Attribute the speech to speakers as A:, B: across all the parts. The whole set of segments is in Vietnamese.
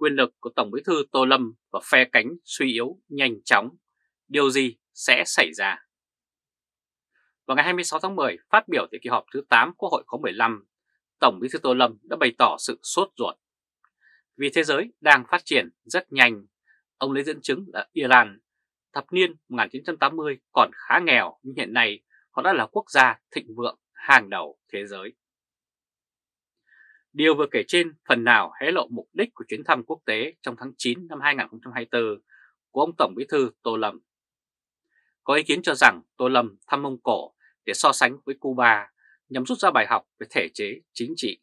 A: quyền lực của Tổng bí thư Tô Lâm và phe cánh suy yếu nhanh chóng, điều gì sẽ xảy ra? Vào ngày 26 tháng 10, phát biểu tại kỳ họp thứ 8 Quốc hội khóa 15, Tổng bí thư Tô Lâm đã bày tỏ sự sốt ruột. Vì thế giới đang phát triển rất nhanh, ông lấy dẫn chứng là Iran thập niên 1980 còn khá nghèo nhưng hiện nay họ đã là quốc gia thịnh vượng hàng đầu thế giới. Điều vừa kể trên phần nào hé lộ mục đích của chuyến thăm quốc tế trong tháng 9 năm 2024 của ông Tổng Bí thư Tô Lâm. Có ý kiến cho rằng Tô Lâm thăm Mông Cổ để so sánh với Cuba nhằm rút ra bài học về thể chế chính trị.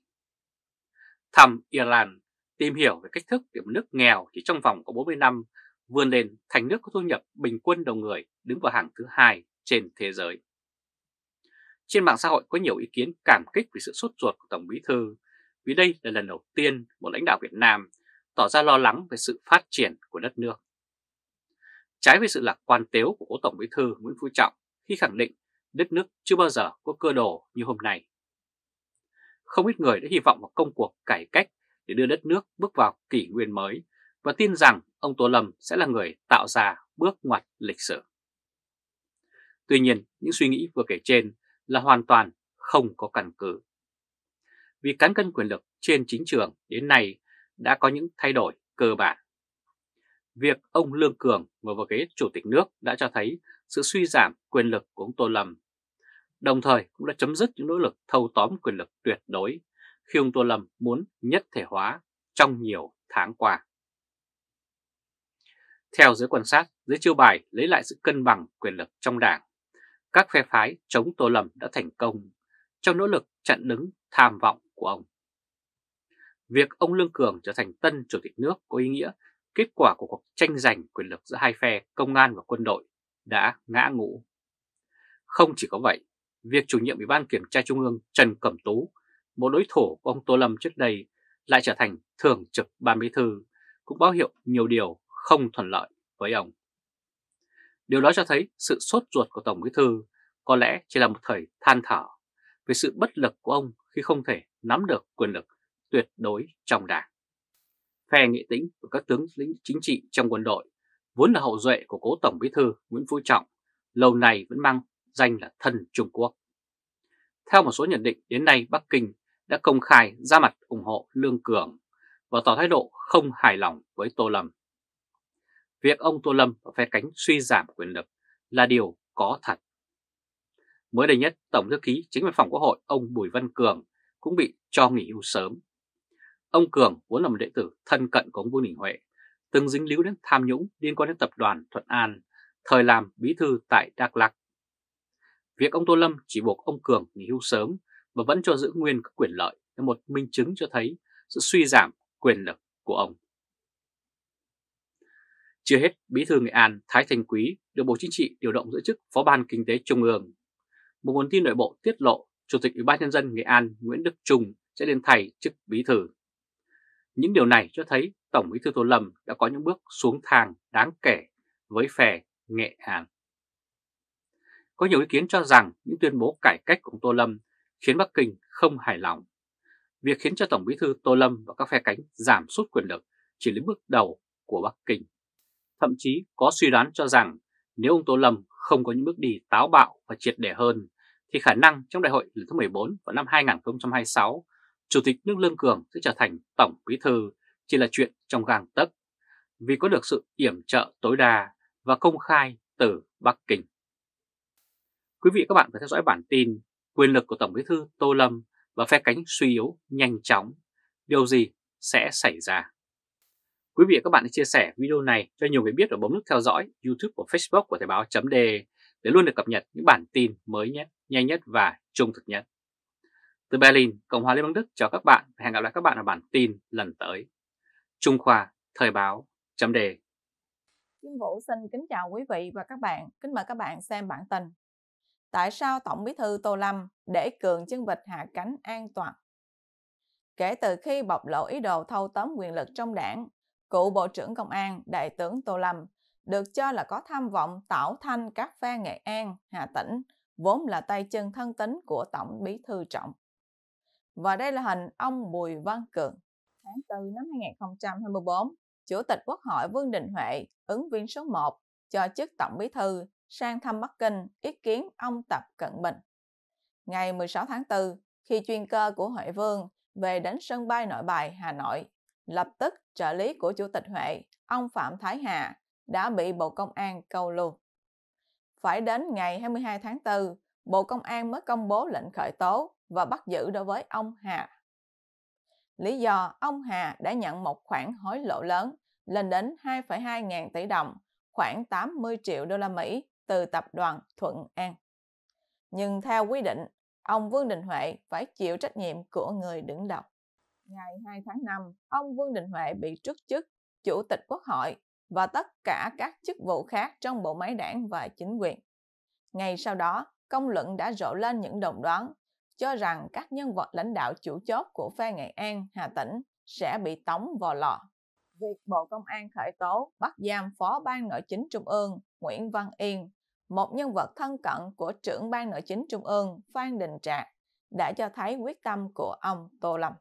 A: Thăm Iran tìm hiểu về cách thức để một nước nghèo chỉ trong vòng có 40 năm vươn lên thành nước có thu nhập bình quân đầu người đứng vào hàng thứ hai trên thế giới. Trên mạng xã hội có nhiều ý kiến cảm kích về sự sốt ruột của Tổng Bí Thư vì đây là lần đầu tiên một lãnh đạo Việt Nam tỏ ra lo lắng về sự phát triển của đất nước. Trái với sự lạc quan tếu của cố Tổng Bí thư Nguyễn Phú Trọng khi khẳng định đất nước chưa bao giờ có cơ đồ như hôm nay. Không ít người đã hy vọng vào công cuộc cải cách để đưa đất nước bước vào kỷ nguyên mới và tin rằng ông Tô Lâm sẽ là người tạo ra bước ngoặt lịch sử. Tuy nhiên, những suy nghĩ vừa kể trên là hoàn toàn không có căn cứ vì cán cân quyền lực trên chính trường đến nay đã có những thay đổi cơ bản. Việc ông Lương Cường ngồi vào ghế chủ tịch nước đã cho thấy sự suy giảm quyền lực của ông Tô Lâm, đồng thời cũng đã chấm dứt những nỗ lực thâu tóm quyền lực tuyệt đối khi ông Tô Lâm muốn nhất thể hóa trong nhiều tháng qua. Theo giới quan sát, dưới chiêu bài lấy lại sự cân bằng quyền lực trong đảng, các phe phái chống Tô Lâm đã thành công trong nỗ lực chặn đứng tham vọng của ông. Việc ông Lương Cường trở thành tân chủ tịch nước có ý nghĩa kết quả của cuộc tranh giành quyền lực giữa hai phe công an và quân đội đã ngã ngũ. Không chỉ có vậy, việc chủ nhiệm Ủy ban Kiểm tra Trung ương Trần Cẩm Tú, một đối thủ của ông Tô Lâm trước đây lại trở thành thường trực ban bí thư, cũng báo hiệu nhiều điều không thuận lợi với ông. Điều đó cho thấy sự sốt ruột của Tổng bí thư có lẽ chỉ là một thời than thở về sự bất lực của ông khi không thể nắm được quyền lực tuyệt đối trong đảng. Phe Nghệ Tĩnh và các tướng lĩnh chính trị trong quân đội vốn là hậu duệ của cố Tổng Bí thư Nguyễn Phú Trọng, lâu nay vẫn mang danh là thân Trung Quốc. Theo một số nhận định, đến nay Bắc Kinh đã công khai ra mặt ủng hộ Lương Cường và tỏ thái độ không hài lòng với Tô Lâm. Việc ông Tô Lâm và phe cánh suy giảm quyền lực là điều có thật. Mới đây nhất, Tổng thư ký chính văn phòng Quốc hội ông Bùi Văn Cường cũng bị cho nghỉ hưu sớm. Ông Cường vốn là một đệ tử thân cận của ông Vương Đình Huệ, từng dính líu đến tham nhũng liên quan đến tập đoàn Thuận An, thời làm bí thư tại Đắk Lắk. Việc ông Tô Lâm chỉ buộc ông Cường nghỉ hưu sớm và vẫn cho giữ nguyên các quyền lợi là một minh chứng cho thấy sự suy giảm quyền lực của ông. Chưa hết, Bí thư Nghệ An Thái Thành Quý được Bộ Chính trị điều động giữ chức Phó ban Kinh tế Trung ương. Một nguồn tin nội bộ tiết lộ Chủ tịch Ủy ban Nhân dân Nghệ An Nguyễn Đức Trung sẽ lên thay chức bí thư. Những điều này cho thấy Tổng bí thư Tô Lâm đã có những bước xuống thang đáng kể với phe Nghệ An. Có nhiều ý kiến cho rằng những tuyên bố cải cách của Tô Lâm khiến Bắc Kinh không hài lòng. Việc khiến cho Tổng bí thư Tô Lâm và các phe cánh giảm sút quyền lực chỉ là bước đầu của Bắc Kinh. Thậm chí có suy đoán cho rằng nếu ông Tô Lâm không có những bước đi táo bạo và triệt để hơn thì khả năng trong đại hội lần thứ 14 vào năm 2026, Chủ tịch nước Lương Cường sẽ trở thành Tổng Bí Thư chỉ là chuyện trong gang tấc vì có được sự yểm trợ tối đa và công khai từ Bắc Kinh. Quý vị các bạn phải theo dõi bản tin quyền lực của Tổng Bí Thư Tô Lâm và phe cánh suy yếu nhanh chóng, điều gì sẽ xảy ra. Quý vị và các bạn hãy chia sẻ video này cho nhiều người biết và bấm nút theo dõi YouTube và Facebook của Thời báo.de để luôn được cập nhật những bản tin mới nhất nhanh nhất và trung thực nhất. Từ Berlin, Cộng hòa Liên bang Đức chào các bạn và hẹn gặp lại các bạn ở bản tin lần tới. Trung Khoa, Thời báo, chấm đề.
B: Kim Vũ xin kính chào quý vị và các bạn. Kính mời các bạn xem bản tin. Tại sao Tổng bí thư Tô Lâm để cường chân vịt hạ cánh an toàn? Kể từ khi bộc lộ ý đồ thâu tóm quyền lực trong đảng, cựu Bộ trưởng Công an Đại tướng Tô Lâm được cho là có tham vọng tạo thanh các phe Nghệ An, Hà Tĩnh, vốn là tay chân thân tính của Tổng Bí Thư Trọng. Và đây là hình ông Bùi Văn Cường, tháng 4 năm 2024, Chủ tịch Quốc hội Vương Đình Huệ, ứng viên số 1 cho chức Tổng Bí Thư sang thăm Bắc Kinh ý kiến ông Tập Cận Bình. Ngày 16 tháng 4, khi chuyên cơ của Huệ Vương về đến sân bay nội bài Hà Nội, lập tức trợ lý của Chủ tịch Huệ, ông Phạm Thái Hà, đã bị Bộ Công an câu lưu phải đến ngày 22 tháng 4, Bộ Công an mới công bố lệnh khởi tố và bắt giữ đối với ông Hà. Lý do ông Hà đã nhận một khoản hối lộ lớn lên đến 2,2 ngàn tỷ đồng, khoảng 80 triệu đô la Mỹ từ tập đoàn Thuận An. Nhưng theo quy định, ông Vương Đình Huệ phải chịu trách nhiệm của người đứng đầu. Ngày 2 tháng 5, ông Vương Đình Huệ bị trước chức Chủ tịch Quốc hội và tất cả các chức vụ khác trong bộ máy đảng và chính quyền. Ngay sau đó, công luận đã rộ lên những đồng đoán cho rằng các nhân vật lãnh đạo chủ chốt của phe Nghệ An, Hà Tĩnh sẽ bị tống vào lò. Việc Bộ Công an khởi tố bắt giam Phó Ban Nội chính Trung ương Nguyễn Văn Yên, một nhân vật thân cận của trưởng Ban Nội chính Trung ương Phan Đình Trạc, đã cho thấy quyết tâm của ông Tô Lâm.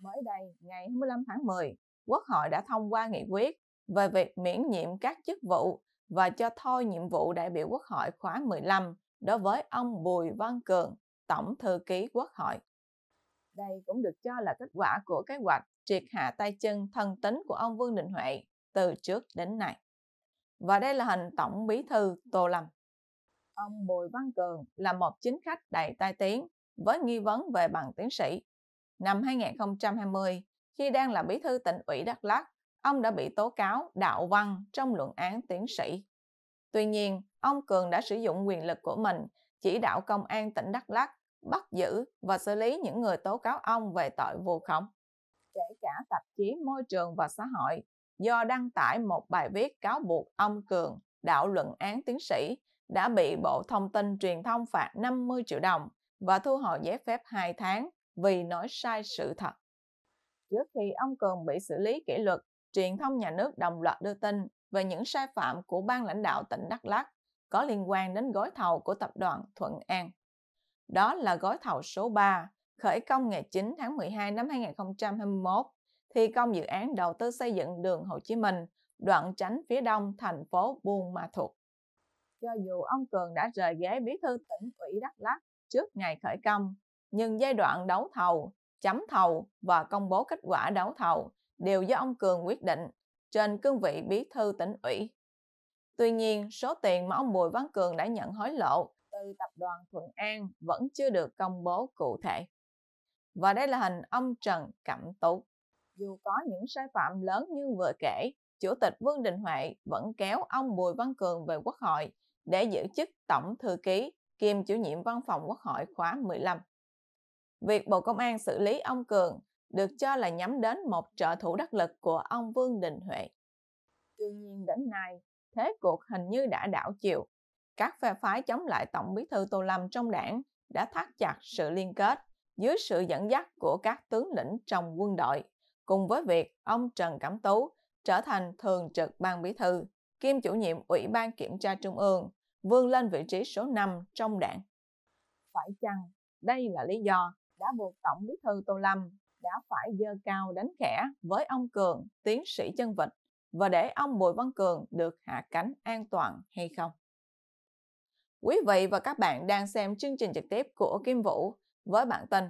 B: Mới đây, ngày 25 tháng 10, Quốc hội đã thông qua nghị quyết về việc miễn nhiệm các chức vụ và cho thôi nhiệm vụ đại biểu Quốc hội khóa 15 đối với ông Bùi Văn Cường, Tổng Thư ký Quốc hội. Đây cũng được cho là kết quả của kế hoạch triệt hạ tay chân thân tính của ông Vương Đình Huệ từ trước đến nay. Và đây là hình Tổng Bí thư Tô Lâm. Ông Bùi Văn Cường là một chính khách đầy tai tiếng với nghi vấn về bằng tiến sĩ. Năm 2020, khi đang là bí thư tỉnh ủy Đắk Lắk, ông đã bị tố cáo đạo văn trong luận án tiến sĩ. Tuy nhiên, ông Cường đã sử dụng quyền lực của mình chỉ đạo công an tỉnh Đắk Lắk bắt giữ và xử lý những người tố cáo ông về tội vu khống. Kể cả tạp chí Môi trường và Xã hội do đăng tải một bài viết cáo buộc ông Cường đạo luận án tiến sĩ đã bị Bộ Thông tin Truyền thông phạt 50 triệu đồng và thu hồi giấy phép 2 tháng vì nói sai sự thật. Trước khi ông Cường bị xử lý kỷ luật, truyền thông nhà nước đồng loạt đưa tin về những sai phạm của ban lãnh đạo tỉnh Đắk Lắk có liên quan đến gói thầu của tập đoàn Thuận An. Đó là gói thầu số 3, khởi công ngày 9 tháng 12 năm 2021, thi công dự án đầu tư xây dựng đường Hồ Chí Minh, đoạn tránh phía đông thành phố Buôn Ma Thuột. Cho dù ông Cường đã rời ghế bí thư tỉnh ủy Đắk Lắk trước ngày khởi công, nhưng giai đoạn đấu thầu, chấm thầu và công bố kết quả đấu thầu đều do ông Cường quyết định trên cương vị bí thư tỉnh ủy. Tuy nhiên, số tiền mà ông Bùi Văn Cường đã nhận hối lộ từ tập đoàn Thuận An vẫn chưa được công bố cụ thể. Và đây là hình ông Trần Cẩm Tú. Dù có những sai phạm lớn như vừa kể, Chủ tịch Vương Đình Huệ vẫn kéo ông Bùi Văn Cường về Quốc hội để giữ chức Tổng Thư ký kiêm chủ nhiệm văn phòng Quốc hội khóa 15. Việc Bộ Công an xử lý ông Cường được cho là nhắm đến một trợ thủ đắc lực của ông Vương Đình Huệ. Tuy nhiên đến nay, thế cuộc hình như đã đảo chiều. Các phe phái chống lại Tổng bí thư Tô Lâm trong đảng đã thắt chặt sự liên kết dưới sự dẫn dắt của các tướng lĩnh trong quân đội, cùng với việc ông Trần Cẩm Tú trở thành thường trực ban bí thư, kiêm chủ nhiệm Ủy ban Kiểm tra Trung ương, vươn lên vị trí số 5 trong đảng. Phải chăng đây là lý do đã buộc Tổng bí thư Tô Lâm đã phải dơ cao đánh khẽ với ông Cường, tiến sĩ chân vịt, và để ông Bùi Văn Cường được hạ cánh an toàn hay không. Quý vị và các bạn đang xem chương trình trực tiếp của Kim Vũ với bản tin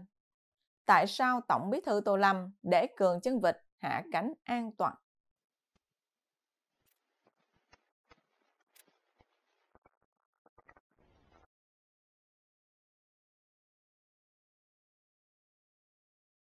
B: Tại sao Tổng bí thư Tô Lâm để Cường chân vịt hạ cánh an toàn?